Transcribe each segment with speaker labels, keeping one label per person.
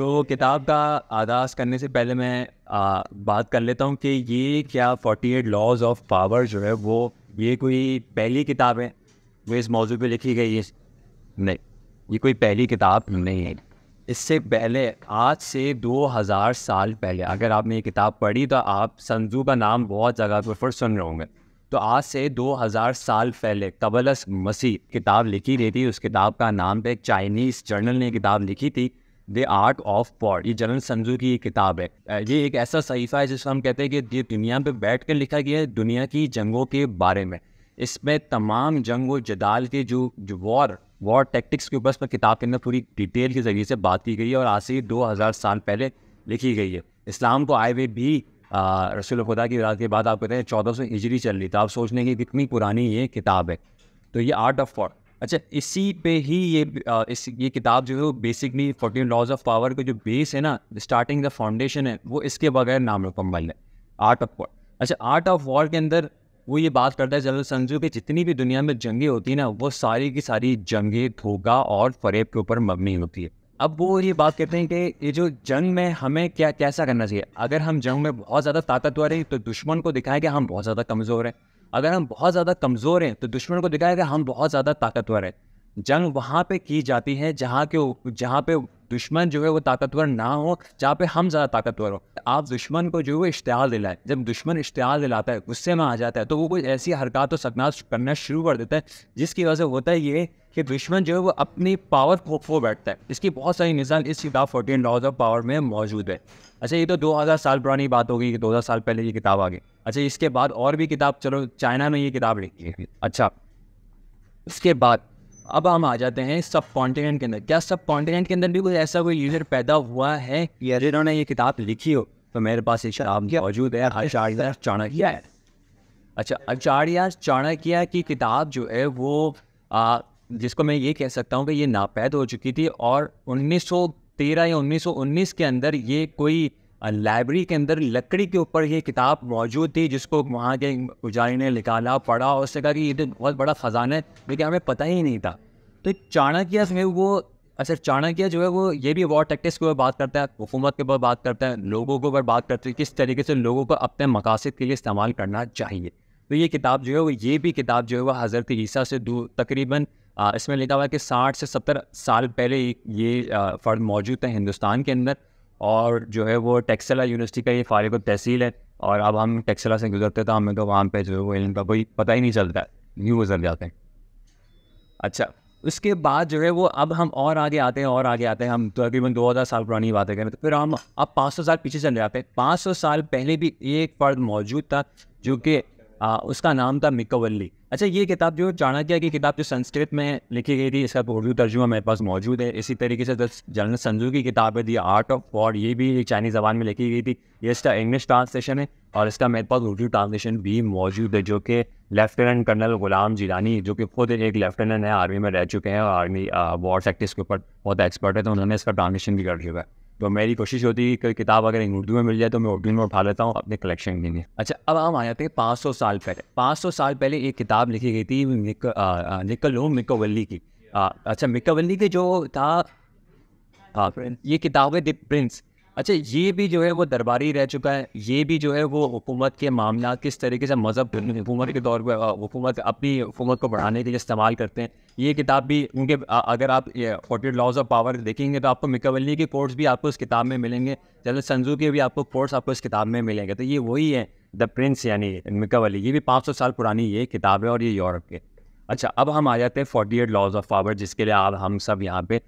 Speaker 1: तो किताब का आगाज़ करने से पहले मैं आ, बात कर लेता हूँ कि ये क्या forty eight laws of power जो है वो ये कोई पहली किताब है वो इस मौजू पे लिखी गई है नहीं ये कोई पहली किताब नहीं है इससे पहले आज से 2000 साल पहले अगर आपने ये किताब पढ़ी तो आप संजू का नाम बहुत जगह पर फिर सुन रहे होंगे तो आज से 2000 साल पहले कबलस मसीह किताब लिखी गई थी उस किताब का नाम पे एक चाइनीज़ जर्नल ने किताब लिखी थी द आर्ट ऑफ पॉड ये जनरल संजू की किताब है ये एक ऐसा सहीफा है जिसको हम कहते हैं कि ये दुनिया पे बैठ कर लिखा गया है दुनिया की जंगों के बारे में इसमें तमाम जंग व जदाल के जो जो वॉर वॉर टेक्टिक्स के ऊपर किताब के अंदर पूरी डिटेल के ज़रिए से बात की गई है और आज से दो हज़ार साल पहले लिखी गई है इस्लाम को आए हुए भी रसूल खुदा की विरात के बाद आप कहते हैं चौदह सौ हिजरी चल रही थी आप सोच की कितनी पुरानी ये किताब है तो ये आर्ट ऑफ पॉड अच्छा इसी पे ही ये आ, इस ये किताब जो है वो basically fourteen laws of power का जो बेस है ना स्टार्टिंग द फाउंडेशन है वो इसके बगैर नाम मोबाइल ने आर्ट ऑफ वॉर अच्छा आर्ट ऑफ वॉर के अंदर वो ये बात करता है जनरल संजू कि जितनी भी दुनिया में जंगें होती हैं ना वो सारी की सारी जंगें धोखा और फरेब के ऊपर मबनी होती है अब वो ये बात कहते हैं कि ये जो जंग में हमें क्या कैसा करना चाहिए अगर हम जंग में बहुत ज़्यादा ताकतवर हैं तो दुश्मन को दिखाएं कि हम बहुत ज़्यादा कमज़ोर हैं अगर हम बहुत ज़्यादा कमज़ोर हैं तो दुश्मन को दिखाएगा हम बहुत ज़्यादा ताकतवर हैं जंग वहाँ पे की जाती है जहाँ के जहाँ पे दुश्मन जो है वो ताकतवर ना हो जहाँ पे हम ज़्यादा ताकतवर हो आप दुश्मन को जो है वो इश्तहार दिलाए जब दुश्मन इश्तहार दिलाता है गुस्से में आ जाता है तो वो कुछ ऐसी हरकत और सकनाश करना शुरू कर देता है जिसकी वजह से होता है ये कि दुश्मन जो है वो अपनी पावर खो खो बैठता है इसकी बहुत सारी मिसाल इस किताब फोर्टीन लॉज ऑफ पावर में मौजूद है अच्छा ये तो 2000 साल पुरानी बात होगी कि 2000 साल पहले ये किताब आ गई अच्छा इसके बाद और भी किताब चलो चाइना में ये किताब लिखी है अच्छा उसके बाद अब हम आ जाते हैं सब कॉन्टिनेंट के अंदर क्या सब कॉन्टिनेंट के अंदर भी कोई ऐसा कोई यूजर पैदा हुआ है या जिन्होंने ये किताब लिखी हो तो मेरे पास ये किताब मौजूद है आचार्य चाणक्य है अच्छा आचार्य चाणक्य की किताब जो है वो आ, जिसको मैं ये कह सकता हूँ कि ये नापैद हो चुकी थी और 1913 या 1919 के अंदर ये कोई लाइब्रेरी के अंदर लकड़ी के ऊपर ये किताब मौजूद थी जिसको वहाँ के पुजारी ने निकाला पढ़ा और उससे कहा कि ये तो बहुत बड़ा ख़जाना है लेकिन हमें पता ही नहीं था तो चाणक्य में वो अच्छा चाणक्य जो है वो ये भी वॉर टैक्टिक्स के ऊपर बात करता है हुकूमत के ऊपर बात करता है लोगों के ऊपर बात करते हैं किस तरीके से लोगों को अपने मकासद के लिए इस्तेमाल करना चाहिए तो ये किताब जो है वो ये भी किताब जो है वो हज़रत ईसा से दूर तकरीबन इसमें लिखा हुआ है कि साठ से सत्तर साल पहले ये फ़र्द मौजूद है हिंदुस्तान के अंदर और जो है वो टेक्सला यूनिवर्सिटी का ये फारिग तहसील है और अब हम टेक्सला से गुजरते तो हमें तो वहाँ पर जो है वो इनका कोई पता ही नहीं चलता न्यू गुजर जाते हैं अच्छा उसके बाद जो है वो अब हम और आगे आते हैं और आगे आते हैं हम तकरीबन दो हज़ार साल पुरानी बातें करें तो फिर हम अब पाँच सौ साल पीछे चले जाते हैं पाँच सौ साल पहले भी एक फर्द मौजूद था जो कि आ, उसका नाम था मिकोवली अच्छा ये किताब जो चाणक्य की किताब जो संस्कृत में लिखी गई थी इसका उर्दू तर्जुमा मेरे पास मौजूद है इसी तरीके से जनरल संजू की किताब है दी आर्ट ऑफ वॉर ये भी एक चाइनीज़ जबान में लिखी गई थी ये इसका इंग्लिश ट्रांसलेशन है और इसका मेरे पास उर्दू ट्रांसलेशन भी मौजूद है जो कि लेफ्टिनेंट कर्नल गुलाम जीरानी जो कि खुद एक लेफ्टिनेंट है आर्मी में रह चुके हैं और आर्मी वॉर सेक्टिस के ऊपर बहुत एक्सपर्ट है तो उन्होंने इसका ट्रांसलेशन भी कर दिया है तो मेरी कोशिश होती है कि किताब अगर उर्दू में मिल जाए तो मैं उर्दू में उठा लेता हूँ अपने कलेक्शन के लिए अच्छा अब हम आ जाते हैं पाँच सौ साल पहले पाँच सौ साल पहले एक किताब लिखी गई थी निक, हो मिकोवली की आ, अच्छा मिकोवली के जो था आ, ये किताब है द प्रिंस अच्छा ये भी जो है वो दरबारी रह चुका है ये भी जो है वो हुकूमत के मामला किस तरीके से मज़हब हुकूमत के तौर पर हुकूमत अपनी हुकूमत को बढ़ाने के लिए इस्तेमाल करते हैं ये किताब भी उनके अगर आप ये फोर्टी लॉज ऑफ पावर देखेंगे तो आपको मिकवली के कोर्ट्स भी आपको इस किताब में मिलेंगे जनरल संजू के भी आपको कोर्ट्स आपको इस किताब में मिलेंगे तो ये वही है द प्रिंस यानी मिकवली ये भी पाँच सौ साल पुरानी ये किताब है और ये यूरोप के अच्छा अब हम आ जाते हैं forty eight laws of power जिसके लिए आप हम सब यहाँ पे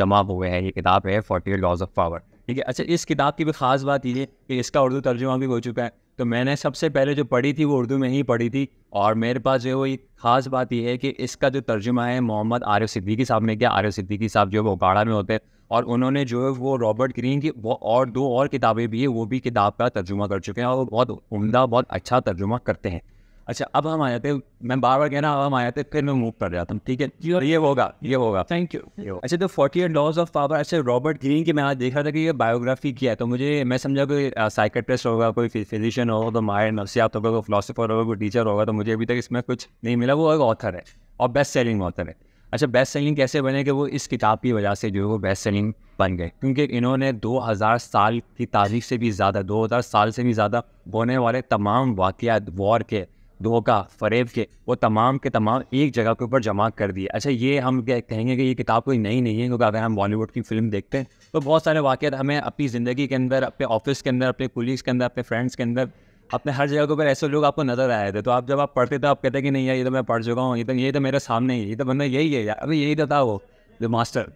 Speaker 1: जमा हुए हैं ये किताब है forty eight laws of power ठीक है अच्छा इस किताब की भी ख़ास बात ये कि इसका उर्दू तर्जुमा भी हो चुका है तो मैंने सबसे पहले जो पढ़ी थी वो उर्दू में ही पढ़ी थी और मेरे पास जो वही ख़ास बात यह है कि इसका जो तर्जुमा है मोहम्मद आरिफ सिद्दीकी साहब ने किया आरिफ सिद्दीकी साहब जो है वो गाड़ा में होते हैं और उन्होंने जो है वो रॉबर्ट ग्रीन की वो और दो और किताबें भी है वो भी किताब का तर्जुमा कर चुके हैं और बहुत उमदा बहुत अच्छा तर्जुमा करते हैं अच्छा अब हम आ जाते मैं बार बार कह रहा हूँ हम आ जाते फिर मैं मूव कर जाता हूँ ठीक है तो ये होगा ये होगा थैंक यू अच्छा तो forty eight laws of power अच्छा रॉबर्ट ग्रीन की मैं आज देख रहा था कि ये बायोग्राफी किया है तो मुझे मैं समझा कोई साइकेट्रिस्ट होगा कोई फिजिशियन होगा तो मायर नफ्सियात तो होगा कोई फिलासफर होगा कोई टीचर होगा तो मुझे अभी तक इसमें कुछ नहीं मिला वो एक ऑथर है और बेस्ट सेलिंग ऑथर है अच्छा बेस्ट सेलिंग कैसे बने कि वो इस किताब की वजह से जो है वो बेस्ट सेलिंग बन गए क्योंकि इन्होंने 2000 साल की तारीख से भी ज़्यादा 2000 साल से भी ज़्यादा होने वाले तमाम वाक़ वॉर के धोखा फरेब के वो तमाम के तमाम एक जगह के ऊपर जमा कर दिए अच्छा ये हम कहेंगे कि ये किताब कोई नई नहीं है क्योंकि अगर हम बॉलीवुड की फिल्म देखते हैं तो बहुत सारे वाक़ हमें अपनी ज़िंदगी के अंदर अपने ऑफिस के अंदर अपने कुलीग्स के अंदर अपने फ्रेंड्स के अंदर अपने हर जगह के ऊपर ऐसे लोग आपको नजर आए थे तो आप जब आप पढ़ते थे आप कहते कि नहीं यार ये तो मैं पढ़ चुका हूँ ये तो ये तो मेरे सामने ही ये तो बंदा यही है यार अभी यही तो था वो जो मास्टर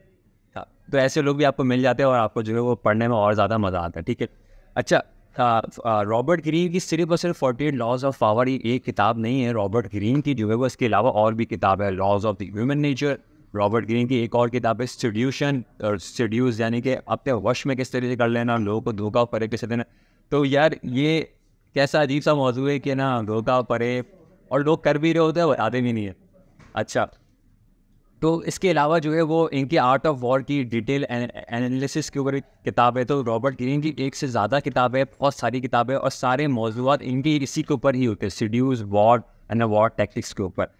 Speaker 1: था तो ऐसे लोग भी आपको मिल जाते हैं और आपको जो है वो पढ़ने में और ज़्यादा मज़ा आता है ठीक है अच्छा रॉबर्ट ग्रीन की सिर्फ और सिर्फ forty eight laws of power ये किताब नहीं है रॉबर्ट ग्रीन की जो है वो इसके अलावा और भी किताब है laws of the human nature Robert Greene की एक और किताब है सड्यूशन और सड्यूस यानी कि अपने वश में किस तरीके से कर लेना लोगों को धोखा परे किस देना तो यार ये कैसा अजीब सा मौजू है कि ना धोखा परे और लोग कर भी रहे होते हैं बताते भी नहीं है अच्छा तो इसके अलावा जो है वो इनकी आर्ट ऑफ वॉर की डिटेल एनालिसिस के ऊपर किताब है तो रॉबर्ट ग्रीन की एक से ज़्यादा किताब है बहुत सारी किताबें और सारे मौजूद इनकी इसी के ऊपर ही होते हैं seduce war and war tactics के ऊपर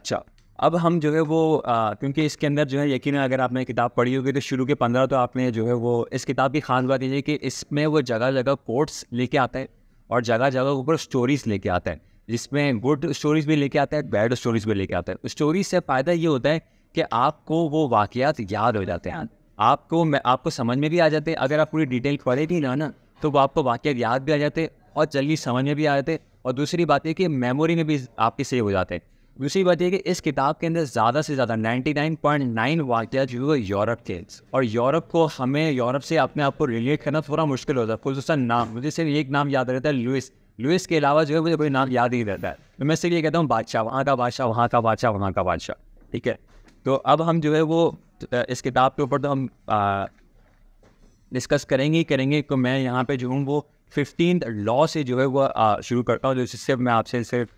Speaker 1: अच्छा अब हम जो है वो क्योंकि इसके अंदर जो है यकीन अगर आपने किताब पढ़ी होगी तो शुरू के पंद्रह तो आपने जो है वो इस किताब की खास बात यह है कि इसमें वो जगह जगह कोट्स लेके आता है और जगह जगह ऊपर स्टोरीज़ लेके आता है जिसमें गुड स्टोरीज़ भी लेके आता है बैड स्टोरीज़ भी लेके आता है स्टोरीज से फ़ायदा ये होता है कि आपको वो वाक़ात याद हो जाते हैं आपको मैं आपको समझ में भी आ जाते अगर आप पूरी डिटेल पढ़े भी ना ना तो वो आपको वाक़ याद भी आ जाते और जल्दी समझ में भी आ जाते और दूसरी बात यह कि मेमोरी में भी आपके सेव हो जाते हैं दूसरी बात यह कि इस किताब के अंदर ज़्यादा से ज़्यादा 99.9 वाक्य जो है यूरोप के और यूरोप को हमें यूरोप से अपने आप को रिलेट करना थोड़ा मुश्किल होता है दूसरा नाम मुझे सिर्फ एक नाम याद रहता है लुइस लुइस के अलावा जो है मुझे कोई नाम याद ही रहता है मैं सिर्फ ये कहता हूँ बादशाह वहाँ का बादशाह वहाँ का बादशाह वहाँ का बादशाह ठीक है तो अब हम जो है वो इस किताब के ऊपर तो हम डिस्कस करेंगे ही करेंगे तो मैं यहाँ पे जो हूँ वो फिफ्टीन लॉ से जो है वो शुरू करता हूँ जिससे मैं आपसे सिर्फ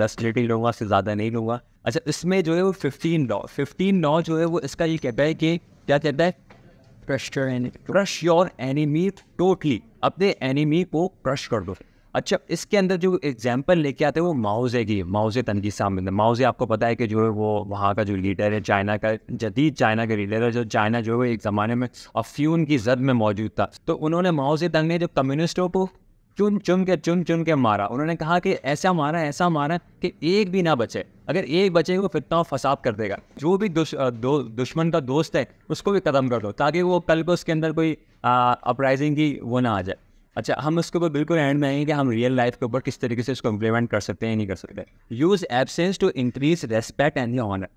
Speaker 1: दस ही लूँगा उससे ज़्यादा नहीं लूँगा अच्छा इसमें जो है वो फिफ्टीन लॉ फिफ्टीन लॉ जो है वो इसका ये कहता है कि क्या कहता है क्रश योर एनिमी टोटली अपने एनिमी को क्रश कर दो अच्छा इसके अंदर जो एग्जाम्पल लेके आते हैं वो माओजे की माओजे तन की सामने माओजे आपको पता है कि जो है वो वहाँ का जो लीडर है चाइना का जदीद चाइना का लीडर है जो चाइना जो है एक ज़माने में अफ्यून की जद में मौजूद था तो उन्होंने माओजे तंग ने जो कम्युनिस्टों को चुन चुन के चुन चुन के मारा उन्होंने कहा कि ऐसा मारा ऐसा मारा कि एक भी ना बचे अगर एक बचे वो फितना तो फसाद कर देगा जो भी दुश, दो, दुश्मन का दोस्त है उसको भी ख़त्म कर दो ताकि वो कल को उसके अंदर कोई अपराइजिंग की वो ना आ जाए अच्छा हम उसके ऊपर बिल्कुल एंड में आएंगे कि हम रियल लाइफ के ऊपर किस तरीके से इसको इम्प्लीमेंट कर सकते हैं नहीं कर सकते use absence to increase respect and honour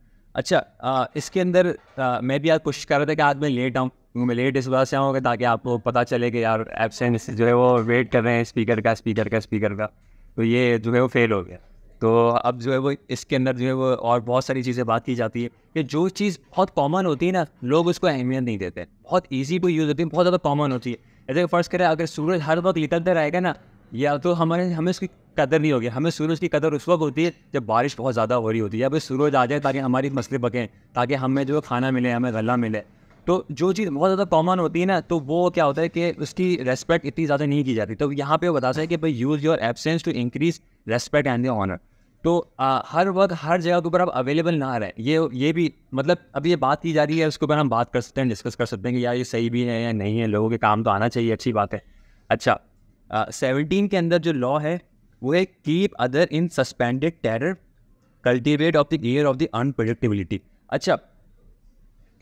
Speaker 1: अच्छा आ, इसके अंदर आ, मैं भी आज कोशिश कर रहा था कि आज मैं लेट आऊँ क्योंकि मैं लेट इस वजह से आऊँगा ताकि आपको पता चले कि यार एबसेंस जो है वो वेट कर रहे हैं स्पीकर का स्पीकर का स्पीकर का तो ये जो है वो फेल हो गया तो अब जो है वो इसके अंदर जो है वो और बहुत सारी चीज़ें बात की जाती है कि जो चीज़ बहुत कॉमन होती है ना लोग उसको अहमियत नहीं देते बहुत ईजी टू यूज़ होती है बहुत ज़्यादा कॉमन होती है ऐसे फर्स्ट करें अगर सूरज हर वक्त निकलते रहेगा ना या तो हमारे हमें उसकी कदर नहीं होगी हमें सूरज की कदर उस वक्त होती है जब बारिश बहुत ज़्यादा हो रही होती है या फिर सूरज आ जाए ताकि हमारी मसले पकें ताकि हमें जो खाना मिले हमें गला मिले तो जो चीज़ बहुत ज़्यादा कॉमन होती है ना तो वो क्या होता है कि उसकी रेस्पेक्ट इतनी ज़्यादा नहीं की जाती तो यहाँ पे वो बता सकें कि भाई use your absence to increase respect and the honour तो आ, हर वक्त हर जगह के ऊपर आप अवेलेबल ना रहें ये ये भी मतलब अभी ये बात की जा रही है उसके ऊपर हम बात कर सकते हैं डिस्कस कर सकते हैं कि यार ये सही भी है या नहीं है लोगों के काम तो आना चाहिए अच्छी बात है अच्छा सेवनटीन के अंदर जो लॉ है वो है keep other in suspended terror cultivate of the air of the unpredictability अच्छा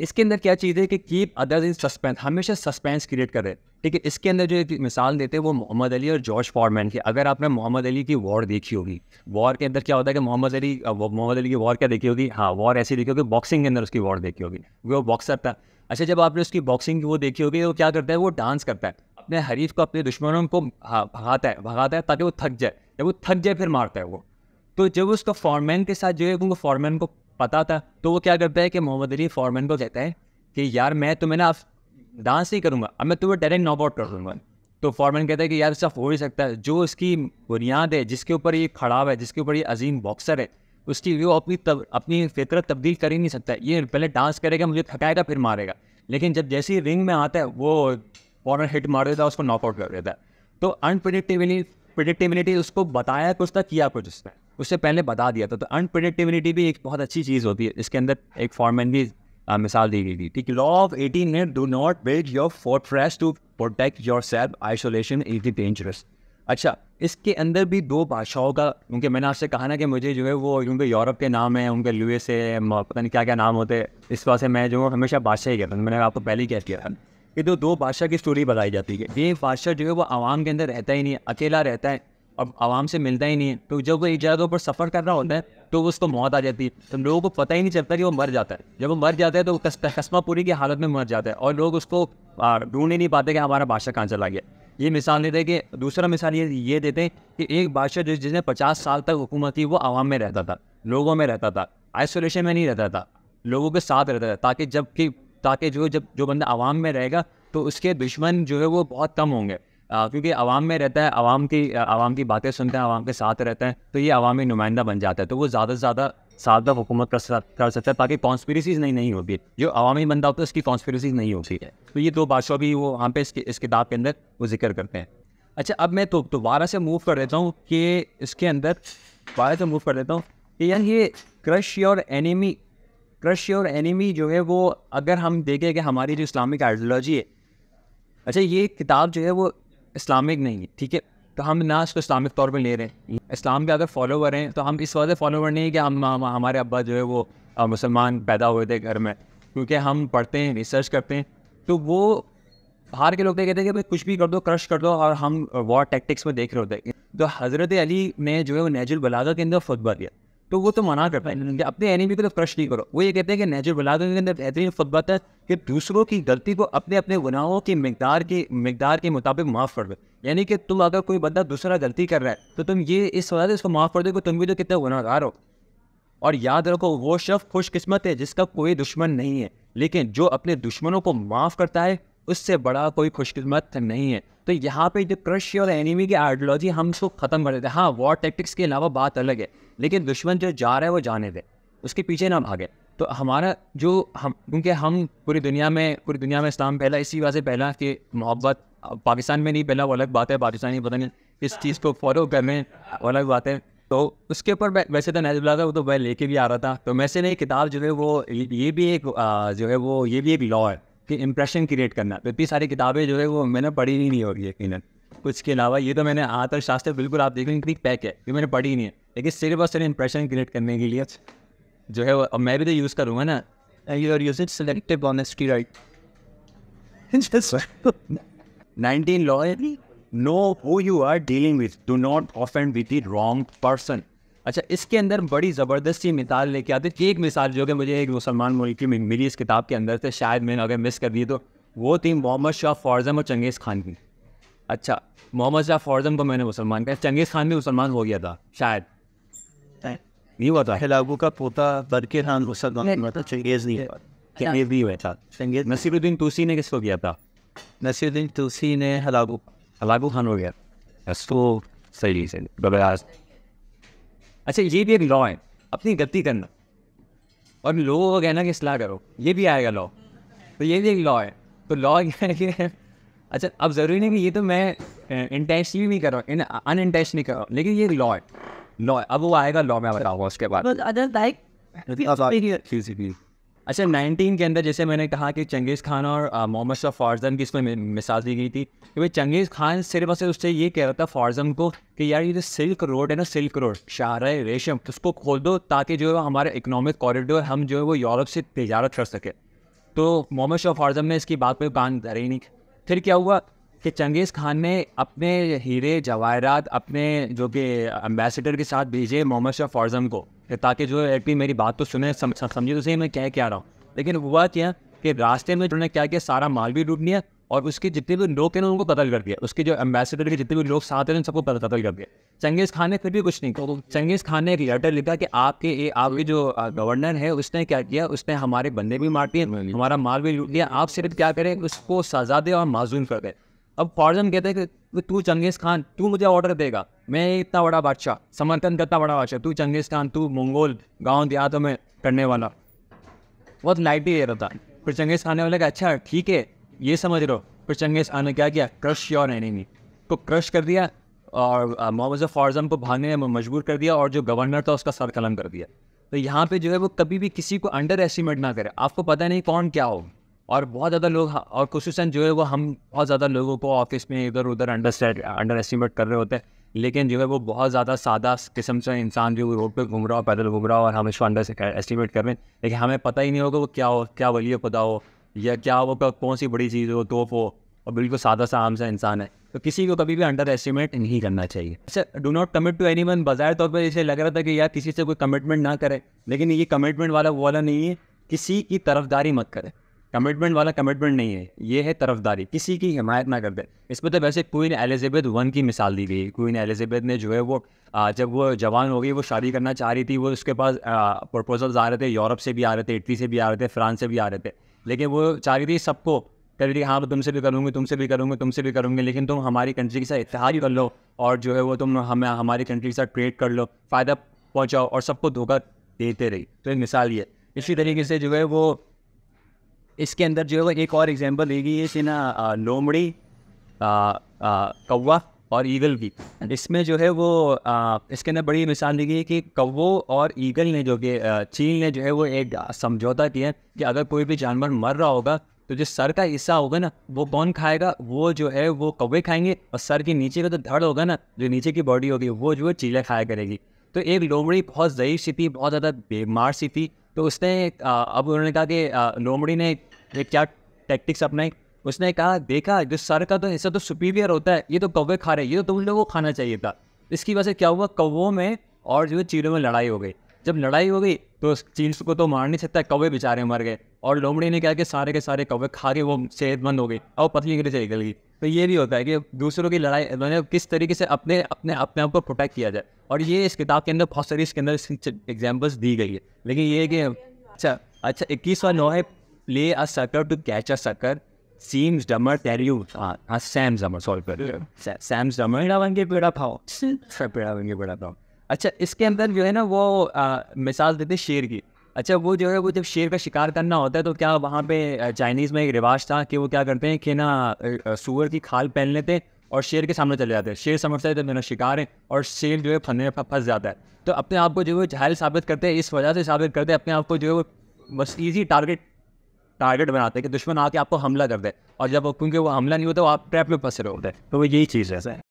Speaker 1: इसके अंदर क्या चीज़ है कि कीप अदर्स इन सस्पेंस हमेशा सस्पेंस क्रिएट कर रहे ठीक है इसके अंदर जो एक मिसाल देते हैं वो मोहम्मद अली और जॉर्ज फॉरमैन की अगर आपने मोहम्मद अली की वॉर देखी होगी वॉर के अंदर क्या होता है कि मोहम्मद अली मोहम्मद अली की वॉर क्या देखी होगी हाँ वॉर ऐसी देखी होगी बॉक्सिंग के अंदर उसकी वॉर देखी होगी वो बॉक्सर था अच्छा जब आपने उसकी बॉक्सिंग की वो देखी होगी तो क्या करता है वो डांस करता है अपने हरीफ को अपने दुश्मनों को हाँ, भगाता है भगाता है ताकि वो थक जाए जब वो थक जाए फिर मारता है वो तो जब उसको फॉरमैन के साथ जो है उनको फॉरमैन को पता था तो वो क्या करता है कि मोहम्मद अली फॉरमैन को कहता है कि यार मैं तुम्हें ना डांस नहीं करूँगा अब मैं तुम्हें डायरेक्ट नॉक आउट कर दूँगा तो फॉरमैन कहता है कि यार सब हो ही सकता है जो इसकी बुनियाद है जिसके ऊपर ये खड़ाव है जिसके ऊपर ये अजीम बॉक्सर है उसकी वो अपनी तब अपनी फितरत तब्दील कर ही नहीं सकता ये पहले डांस करेगा मुझे थकाएगा फिर मारेगा लेकिन जब जैसे ही रिंग में आता है वो फॉरन हिट मार देता है उसको नॉकआउट कर देता है तो अनप्रडिक्टेबली प्रिडिक्टिबिलिटी उसको बताया कुछ तक किया कुछ उसने उससे पहले बता दिया था तो अनप्रडिक्टिबिलिटी भी एक बहुत अच्छी चीज़ होती है इसके अंदर एक फॉर्मेट भी आ, मिसाल दी गई थी ठीक लॉ ऑफ एटीन में do not build your fortress to protect yourself isolation is the dangerous अच्छा इसके अंदर भी दो भाषाओं का क्योंकि मैंने आपसे कहा ना कि मुझे जो है वो क्योंकि यूरोप के नाम है उनके लुए से पता नहीं क्या क्या नाम होते हैं इस वजह से मैं जो हमेशा बादशाह ही कहता हूँ मैंने आपको पहले ही कह दिया था कि जो दो बादशाह की स्टोरी बताई जाती है ये बादशाह जो है वो आवाम के अंदर रहता ही नहीं है अकेला रहता है अब आवाम से मिलता ही नहीं है तो जब वो एक जगह पर सफ़र कर रहा होता है तो उसको मौत आ जाती है तो लोगों को पता ही नहीं चलता कि वो मर जाता है जब वो मर जाता है तो कस्मा पूरी की हालत में मर जाता है और लोग उसको ढूंढ ही नहीं पाते कि हमारा बादशाह कहाँ चला गया ये मिसाल देते हैं कि दूसरा मिसाल ये ये देते हैं कि एक बादशाह जिस जिसने पचास साल तक हुकूमत थी वो आवाम में रहता था लोगों में रहता था आइसोलेशन में नहीं रहता था लोगों के साथ रहता था ताकि जबकि ताकि जो जब जो बंदा आवाम में रहेगा तो उसके दुश्मन जो है वो बहुत कम होंगे क्योंकि आवाम में रहता है आवाम की आवाम की बातें सुनते हैं आवाम के साथ रहते हैं तो ये अवामी नुमाइंदा बन जाता है तो वो ज़्यादा से ज़्यादा सादा हुकूमत कर कर सकता है ताकि कॉन्स्परेसीज नहीं नहीं होती जो अवामी बंदा होता है उसकी कॉन्स्परेसीज नहीं होती है तो ये दो बादशाह भी वो वहाँ पे इसके इस किताब के अंदर वो जिक्र करते हैं अच्छा अब मैं तो दोबारा से मूव कर देता हूँ कि इसके अंदर दोबारा से मूव कर देता हूँ कि यार ये crush your enemy crush your enemy जो है वो अगर हम देखें कि हमारी जो इस्लामिक आइडियोलॉजी है अच्छा ये किताब जो है वो इस्लामिक नहीं है ठीक है तो हम ना इसको इस्लामिक तौर पर ले रहे हैं इस्लाम के अगर फॉलोवर हैं तो हम इस वजह फॉलोवर नहीं कि हम, हम हमारे अब्बा जो है वो मुसलमान पैदा हुए थे घर में क्योंकि हम पढ़ते हैं रिसर्च करते हैं तो वो बाहर के लोग तो कहते हैं कि भाई कुछ भी कर दो क्रश कर दो और हम वॉर टैक्टिक्स में देख रहे होते हैं तो हज़रत अली ने जो है वो नेजुल बलागा के अंदर फुतबा दिया तो वो तो मना करता है अपने एनिमी की तरफ क्रश नहीं करो वो ये कहते हैं कि नेजर बुला के अंदर बेहतरीन खुतबत है कि दूसरों की गलती को अपने अपने गुनाहों की मकदार की मकदार के मुताबिक माफ़ कर दो यानी कि तुम अगर कोई बंदा दूसरा गलती कर रहा है तो तुम ये इस वजह से इसको माफ़ कर दो कि तुम भी तो कितने गुनागार हो और याद रखो वो शख्स खुशकस्मत है जिसका कोई दुश्मन नहीं है लेकिन जो अपने दुश्मनों को माफ़ करता है उससे बड़ा कोई खुशकिस्मत नहीं है तो यहाँ पे जो क्रश और एनिमी की आइडियोलॉजी हम उसको ख़त्म कर देते हैं हाँ वॉर टैक्टिक्स के अलावा बात अलग है लेकिन दुश्मन जो जा रहा है वो जाने दे उसके पीछे ना भागे तो हमारा जो हम क्योंकि हम पूरी दुनिया में पूरी दुनिया में इस्लाम पहला इसी वजह से पहला कि मोहब्बत पाकिस्तान में नहीं पहला वो अलग बात है पाकिस्तानी पता नहीं इस चीज़ को फॉलो करने अलग बात है तो उसके ऊपर वैसे तो नहीं था वो तो वह लेके भी आ रहा था तो वैसे नहीं किताब जो है वो ये भी एक जो है वो ये भी एक लॉ है कि इम्प्रेशन क्रिएट करना तो इतनी सारी किताबें जो है वो मैंने पढ़ी ही नहीं होगी यकीन कुछ के अलावा ये तो मैंने आतर शास्त्र बिल्कुल आप देखें इतनी पैक है ये मैंने पढ़ी ही नहीं है लेकिन सिर्फ और सिर्फ इम्प्रेशन क्रिएट करने के लिए जो है वो अब मैं भी तो यूज़ करूँगा ना you are use it selective honesty right nineteen law know who you are dealing with do not offend with the wrong person अच्छा इसके अंदर बड़ी ज़बरदस्ती मिसाल लेके आते एक मिसाल जो कि मुझे एक मुसलमान मुल्क की मिली इस किताब के अंदर से शायद मैंने अगर मिस कर दी तो वो थी मोहम्मद शाह फौरजम और चंगेज़ खान की अच्छा मोहम्मद शाह फौरजम को मैंने मुसलमान कहा चंगेज़ खान भी मुसलमान हो गया था शायद नहीं हुआ था हिलाबू का पोता बरके खान मुसलमान चंगेज़ नहीं हुआ अच्छा। चंगेज़ हुआ था चंगेज़ नसीरुद्दीन तुलसी ने किसको किया था नसीरुद्दीन तूसी ने हलाबू हलागू खान हो गया तो सही सही अच्छा ये भी एक लॉ है अपनी गलती करना और लोगों को कहना कि सलाह करो ये भी आएगा लॉ तो ये भी एक लॉ है तो लॉ है कि अच्छा अब ज़रूरी नहीं कि ये तो मैं इंटेंशनली नहीं कर रहा हूँ अन इंटेंशनली कर रहा हूँ लेकिन ये लॉ है लॉ अब वो आएगा लॉ में बताऊँगा उसके बाद अच्छा नाइनटीन के अंदर जैसे मैंने कहा कि चंगेज़ खान और मोहम्मद शाह फारजम की इसमें मिसाल दी गई थी कि भाई चंगेज़ खान सिर्फ और सिर्फ उससे ये कह रहा था फारजम को कि यार ये जो सिल्क रोड है ना सिल्क रोड शाहरा रेशम उसको खोल दो ताकि जो है हमारा इकोनॉमिक कॉरिडोर हम जो है वो यूरोप से तजारत कर सके तो मोहम्मद शाह फारजम ने इसकी बात पर कान धरे ही नहीं फिर क्या हुआ कि चंगेज़ खान ने अपने हीरे जवाहरात अपने जो कि अम्बेसडर के साथ भेजे मोहम्मद शाह फारजम को ताकि जो एटली मेरी बात तो सुने समझे तो सही मैं कह क्या रहा हूँ लेकिन बात यह कि रास्ते में उन्होंने क्या किया सारा माल भी डूब लिया और उसके जितने भी लोग थे ना उनको कतल कर दिया उसके जो एम्बेसडर के जितने भी लोग साथ थे उन सबको कतल कर दिया चंगेज़ खान ने फिर भी कुछ नहीं किया तो चंगेज़ खान ने एक लेटर लिखा कि आपके ये आपके जो गवर्नर है उसने क्या किया उसने हमारे बंदे भी मार दिए हमारा माल भी लूट लिया आप सिर्फ क्या करें उसको सजा दें और माजूम कर दें अब फॉर्जन कहते हैं कि तू चंगेज़ खान तू मुझे ऑर्डर देगा मैं इतना बड़ा बादशाह समर्थन करता बड़ा बादशाह तू चंगेज़ खान तू मंगोल गाँव देहातों में करने वाला बहुत लाइट ही रहा था फिर चंगेज़ खान ने बोला कि अच्छा ठीक है ये समझ लो फिर चंगेज़ खान ने क्या किया क्रश योर एनिमी तो क्रश कर दिया और मोहम्मद फॉर्जम को भागने में मजबूर कर दिया और जो गवर्नर था उसका सर कलम कर दिया तो यहाँ पे जो है वो कभी भी किसी को अंडर एस्टिमेट ना करे आपको पता नहीं कौन क्या हो और बहुत ज़्यादा लोग और खसूसन जो है वो हम बहुत ज़्यादा लोगों को ऑफिस में इधर उधर अंडरस्टैंड अंडर एस्टिमेट कर रहे होते हैं लेकिन जो है वो बहुत ज़्यादा सादा किस्म से इंसान जो रोड पे घूम रहा हो पैदल घूम रहा हो और हम इसको अंडर एस्टिमेट कर रहे हैं लेकिन हमें पता ही नहीं होगा वो क्या हो क्या वली पता हो या क्या वो कौन सी बड़ी चीज़ हो तोप हो और बिल्कुल सादा सा आम सा इंसान है तो किसी को कभी भी अंडर एस्टिमेट नहीं करना चाहिए अच्छा do not commit to anyone बाज़ार तौर पर इसे लग रहा था कि यार किसी से कोई कमिटमेंट ना करें लेकिन ये कमिटमेंट वाला वो वाला नहीं है किसी की तरफदारी मत करें कमिटमेंट वाला कमिटमेंट नहीं है ये है तरफदारी किसी की हिमायत ना कर दे इसमें तो वैसे क्वीन एलिजाबेथ वन की मिसाल दी गई क्वीन एलिजाबेथ ने जो है वो जब वो जवान हो गई वो शादी करना चाह रही थी वो उसके पास प्रपोजल्स आ रहे थे यूरोप से भी आ रहे थे इटली से भी आ रहे थे फ्रांस से भी आ रहे थे लेकिन वो चाह रही थी सबको कह रही हाँ तुमसे भी करूँगी तुमसे भी करूँगी तुमसे भी करूँगी लेकिन तुम हमारी कंट्री के साथ इतिहार कर लो और जो है वो तुम हमें हमारी कंट्री के साथ ट्रेड कर लो फ़ायदा पहुँचाओ और सबको धोखा देते रही तो एक मिसाल ये इसी तरीके से जो है वो इसके अंदर जो है एक और एग्जाम्पल देगी इस ना लोमड़ी कौवा और ईगल की इसमें जो है वो आ, इसके अंदर बड़ी मिसाल दी गई कि कौवो और ईगल ने जो कि चील ने जो है वो एक समझौता किया कि अगर कोई भी जानवर मर रहा होगा तो जो सर का हिस्सा होगा ना वो कौन खाएगा वो जो है वो कौवे खाएंगे और सर के नीचे का जो धड़ होगा ना जो नीचे की बॉडी होगी वो जो है चीला खाया करेगी तो एक लोमड़ी बहुत ज़यीफ सी थी बहुत ज़्यादा बीमार सी थी तो उसने अब उन्होंने कहा कि लोमड़ी ने एक क्या टैक्टिक्स अपनाई उसने कहा देखा जो सर का तो हिस्सा तो सुपीरियर होता है ये तो कौवे खा रहे ये तो तुम लोगों को खाना चाहिए था इसकी वजह से क्या हुआ कौवों में और जो चीड़ों में लड़ाई हो गई जब लड़ाई हो गई तो चील को तो मार नहीं सकता कौवे बेचारे मर गए और लोमड़ी ने क्या कि सारे के सारे कौवे खा के वो सेहतमंद हो गई और पतली गिरी से गई तो ये नहीं होता है कि दूसरों की लड़ाई मैंने मतलब किस तरीके से अपने अपने अपने आप को प्रोटेक्ट किया जाए और ये इस किताब के अंदर बहुत सारी इसके अंदर एग्जाम्पल्स दी गई है लेकिन ये कि अच्छा अच्छा इक्कीसवा नौ है play a sucker to catch a sucker seems dumber टेरियू हाँ हाँ सैम्स डमर सॉल्व कर सैम्स डमर पेड़ा बन के पेड़ा खाओ पेड़ा बन के पेड़ा खाओ अच्छा इसके अंदर जो है ना वो आ, मिसाल देते शेर की अच्छा वो जो है वो जब शेर का शिकार करना होता है तो क्या वहाँ पे चाइनीज़ में एक रिवाज था कि वो क्या करते हैं कि ना सुअर की खाल पहन लेते हैं और शेर के सामने चले जाते हैं शेर समझता है तो मेरा शिकार है और शेर जो है फंदे में फंस जाता है तो अपने आप को जो है जहल साबित करते हैं इस वजह से साबित करते हैं अपने आप को जो है वो बस ईजी टारगेट टारगेट बनाते हैं कि दुश्मन आके आपको हमला कर दे और जब क्योंकि वो हमला नहीं होता वो आप ट्रैप में फंसे रहे होते हैं तो वो यही चीज़ है